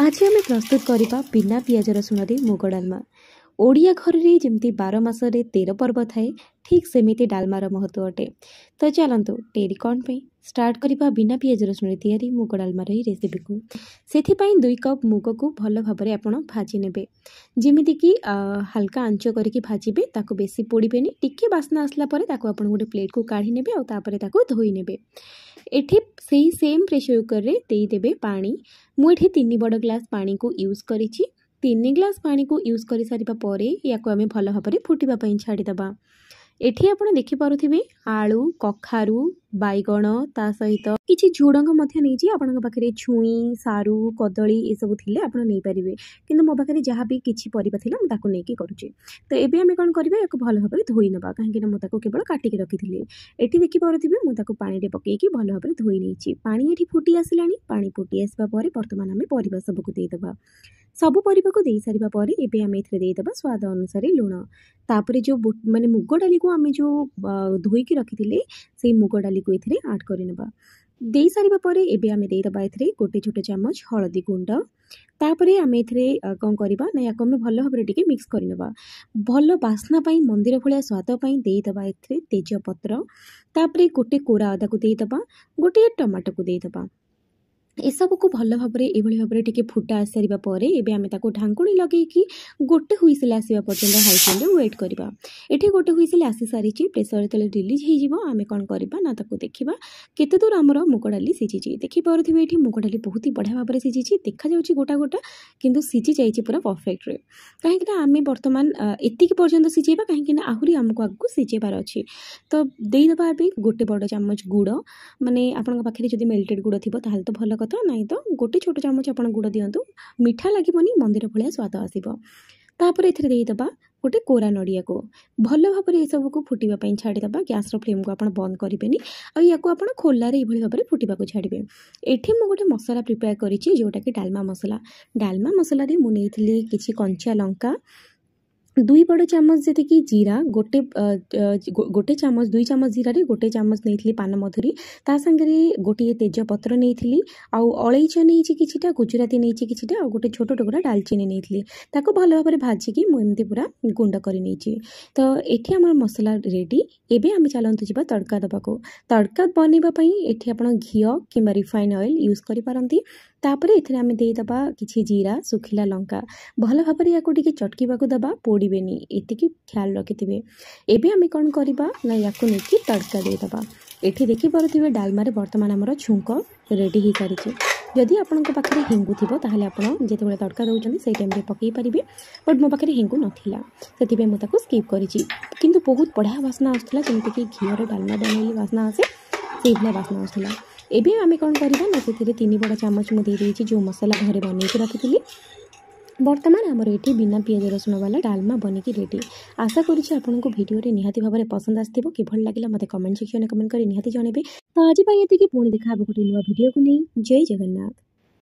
ଆଜି ଆମେ ପ୍ରସ୍ତୁତ କରିବା ବିନା ପିଆଜ ରସୁଣ ଦେଇ ମୁଗ ଡାଲମା ଓଡ଼ିଆ ଘରରେ ଯେମିତି ବାର ମାସରେ ତେର ପର୍ବ ଥାଏ ଠିକ୍ ସେମିତି ଡାଲମାର ମହତ୍ତ୍ୱ ଅଟେ ତ ଚାଲନ୍ତୁ ଡେରି କ'ଣ ପାଇଁ ଷ୍ଟାର୍ଟ କରିବା ବିନା ପିଆଜ ରସୁଣରେ ତିଆରି ମୁଗ ଡାଲମାର ଏହି ରେସିପିକୁ ସେଥିପାଇଁ ଦୁଇ କପ୍ ମୁଗକୁ ଭଲ ଭାବରେ ଆପଣ ଭାଜି ନେବେ ଯେମିତିକି ହାଲକା ଆଞ୍ଚ କରିକି ଭାଜିବେ ତାକୁ ବେଶୀ ପୋଡ଼ିବେନି ଟିକିଏ ବାସ୍ନା ଆସିଲା ପରେ ତାକୁ ଆପଣ ଗୋଟେ ପ୍ଲେଟ୍କୁ କାଢ଼ି ନେବେ ଆଉ ତାପରେ ତାକୁ ଧୋଇ ନେବେ ये सेम प्रेसर कुकर देदेवे पा मुझे तीन बड़ ग्लास पा को यूज करनि ग्लास पा को यूज कर सारे या भल भाव फुटापी छाड़देबा ଏଠି ଆପଣ ଦେଖିପାରୁଥିବେ ଆଳୁ କଖାରୁ ବାଇଗଣ ତା ସହିତ କିଛି ଝୁଡ଼ଙ୍ଗ ମଧ୍ୟ ନେଇଛି ଆପଣଙ୍କ ପାଖରେ ଛୁଇଁ ସାରୁ କଦଳୀ ଏସବୁ ଥିଲେ ଆପଣ ନେଇପାରିବେ କିନ୍ତୁ ମୋ ପାଖରେ ଯାହା ବି କିଛି ପରିବା ଥିଲା ମୁଁ ତାକୁ ନେଇକି କରୁଛି ତ ଏବେ ଆମେ କ'ଣ କରିବା ୟାକୁ ଭଲ ଭାବରେ ଧୋଇ ନେବା କାହିଁକିନା ମୁଁ ତାକୁ କେବଳ କାଟିକି ରଖିଥିଲି ଏଠି ଦେଖିପାରୁଥିବେ ମୁଁ ତାକୁ ପାଣିରେ ପକାଇକି ଭଲ ଭାବରେ ଧୋଇ ନେଇଛି ପାଣି ଏଠି ଫୁଟି ଆସିଲାଣି ପାଣି ଫୁଟି ଆସିବା ପରେ ବର୍ତ୍ତମାନ ଆମେ ପରିବା ସବୁକୁ ଦେଇଦେବା ସବୁ ପରିବାକୁ ଦେଇସାରିବା ପରେ ଏବେ ଆମେ ଏଥିରେ ଦେଇଦେବା ସ୍ୱାଦ ଅନୁସାରେ ଲୁଣ ତାପରେ ଯେଉଁ ମାନେ ମୁଗ ଡାଲିକୁ ଆମେ ଯେଉଁ ଧୋଇକି ରଖିଥିଲେ ସେଇ ମୁଗ ଡାଲିକୁ ଏଥିରେ ଆଡ଼୍ କରିନେବା ଦେଇସାରିବା ପରେ ଏବେ ଆମେ ଦେଇଦେବା ଏଥିରେ ଗୋଟେ ଛୋଟ ଚାମଚ ହଳଦୀ ଗୁଣ୍ଡ ତାପରେ ଆମେ ଏଥିରେ କ'ଣ କରିବା ନା ୟାକୁ ଆମେ ଭଲ ଭାବରେ ଟିକେ ମିକ୍ସ କରିନେବା ଭଲ ବାସ୍ନା ପାଇଁ ମନ୍ଦିର ଭଳିଆ ସ୍ୱାଦ ପାଇଁ ଦେଇଦେବା ଏଥିରେ ତେଜପତ୍ର ତାପରେ ଗୋଟେ କୋରା ଅଦାକୁ ଦେଇଦେବା ଗୋଟିଏ ଟମାଟୋକୁ ଦେଇଦେବା ଏସବୁକୁ ଭଲ ଭାବରେ ଏଇଭଳି ଭାବରେ ଟିକେ ଫୁଟା ଆସିସାରିବା ପରେ ଏବେ ଆମେ ତାକୁ ଢାଙ୍କୁଣୀ ଲଗେଇକି ଗୋଟେ ହୁଇସିଲ୍ ଆସିବା ପର୍ଯ୍ୟନ୍ତ ହାଇ ଫ୍ଲେମ୍ରେ ୱେଟ୍ କରିବା ଏଠି ଗୋଟେ ହୁଇସିଲ୍ ଆସିସାରିଛି ପ୍ରେସର୍ ଯେତେବେଳେ ରିଲିଜ୍ ହେଇଯିବ ଆମେ କ'ଣ କରିବା ନା ତାକୁ ଦେଖିବା କେତେ ଦୂର ଆମର ମୁଗ ଡାଲି ସିଝିଛି ଦେଖିପାରୁଥିବେ ଏଠି ମୁଗ ଡାଲି ବହୁତ ହି ବଢ଼ିଆ ଭାବରେ ସିଝିଛି ଦେଖାଯାଉଛି ଗୋଟା ଗୋଟା କିନ୍ତୁ ସିଝି ଯାଇଛି ପୁରା ପରଫେକ୍ଟରେ କାହିଁକିନା ଆମେ ବର୍ତ୍ତମାନ ଏତିକି ପର୍ଯ୍ୟନ୍ତ ସିଝେଇବା କାହିଁକିନା ଆହୁରି ଆମକୁ ଆଗକୁ ସିଝେଇବାର ଅଛି ତ ଦେଇଦେବା ଏବେ ଗୋଟେ ବଡ଼ ଚାମଚ ଗୁଡ଼ ମାନେ ଆପଣଙ୍କ ପାଖରେ ଯଦି ମେଲ୍ଟେଡ଼୍ ଗୁଡ଼ ଥିବ ତାହେଲେ ତ ଭଲ তো নাইতো গুটি ছোট চামচ আপন গুড় দিওতু মিঠা লাগি মনি মন্দির ফলিয়া স্বাদ আসিব তাপর ইতে দি দবা ওটে কোরা নড়িয়া কো ভাল ভাবে এই সব কো ফুটিবা পই ছাড়ি দবা গ্যাস ফ্লেম কো আপন বন্ধ করিবে নি আর ইয়াক আপন খোলা রে ই ভাল ভাবে ফুটিবা কো ছাড়িবে এঠে ম গটে মশলা প্রিপেয়ার করিছি জোঁটাকে ডালমা মশলা ডালমা মশলা রে মু নেথিলি কিছি কঞ্চা লঙ্কা ଦୁଇ ବଡ଼ ଚାମଚ ଯେତିକି ଜିରା ଗୋଟେ ଗୋଟେ ଚାମଚ ଦୁଇ ଚାମଚ ଜିରାରେ ଗୋଟେ ଚାମଚ ନେଇଥିଲି ପାନ ମଧୁରି ତା ସାଙ୍ଗରେ ଗୋଟିଏ ତେଜପତ୍ର ନେଇଥିଲି ଆଉ ଅଳେଇଚ ନେଇଛି କିଛିଟା ଗୁଜୁରାତି ନେଇଛି କିଛିଟା ଆଉ ଗୋଟେ ଛୋଟ ଟୁକୁରା ଡାଲଚିନି ନେଇଥିଲି ତାକୁ ଭଲ ଭାବରେ ଭାଜିକି ମୁଁ ଏମିତି ପୁରା ଗୁଣ୍ଡ କରିନେଇଛି ତ ଏଠି ଆମର ମସଲା ରେଡ଼ି ଏବେ ଆମେ ଚାଲନ୍ତୁ ଯିବା ତଡ଼କା ଦେବାକୁ ତଡ଼କା ବନେଇବା ପାଇଁ ଏଠି ଆପଣ ଘିଅ କିମ୍ବା ରିଫାଇନ୍ ଅଏଲ୍ ୟୁଜ୍ କରିପାରନ୍ତି ତାପରେ ଏଥିରେ ଆମେ ଦେଇଦେବା କିଛି ଜିରା ଶୁଖିଲା ଲଙ୍କା ଭଲ ଭାବରେ ୟାକୁ ଟିକେ ଚଟକିବାକୁ ଦେବା ପୋଡ଼ି ପୋଡ଼ିବେନି ଏତିକି ख्याल ରଖିଥିବେ ଏବେ ଆମେ କ'ଣ କରିବା ନା ୟାକୁ ନେଇକି ତଡ଼କା ଦେଇଦେବା ଏଠି ଦେଖିପାରୁଥିବେ ଡାଲମାରେ ବର୍ତ୍ତମାନ ଆମର ଛୁଙ୍କ ରେଡ଼ି ହୋଇସାରିଛି ଯଦି ଆପଣଙ୍କ ପାଖରେ ହେଙ୍ଗୁ ଥିବ ତାହେଲେ ଆପଣ ଯେତେବେଳେ ତଡ଼କା ଦେଉଛନ୍ତି ସେଇ ଟାଇମ୍ରେ ପକାଇ ପାରିବେ ବଟ୍ ମୋ ପାଖରେ ହେଙ୍ଗୁ ନଥିଲା ସେଥିପାଇଁ ମୁଁ ତାକୁ ସ୍କିପ୍ କରିଛି କିନ୍ତୁ ବହୁତ ବଢ଼ିଆ ବାସ୍ନା ଆସୁଥିଲା ଯେମିତିକି ଘିଅର ଡାଲମା ଡାଲମା ବାସ୍ନା ଆସେ ସେଇଭଳିଆ ବାସ୍ନା ଆସୁଥିଲା ଏବେ ଆମେ କ'ଣ କରିବା ନା ସେଥିରେ ତିନି ବଡ଼ ଚାମଚ ମୁଁ ଦେଇଦେଇଛି ଯେଉଁ ମସଲା ଘରେ ବନେଇକି ରଖିଥିଲି বর্তমান আমার এটি বিনা পিঁয়াজ রসুণওয়ালা ডালমা বনিকি রেডি আশা করছি আপনার ভিডিওটি নিহতি ভাবে পসন্দ আসবে কিভাবে লাগিলা মতো কমেন্ট সেকশনে কমেন্ট করে নিহতি জনাইবে তো আজ এতিকি পুঁ দেখা হব গোটে নয় ভিডিওকে নিয়ে জয় জগন্নাথ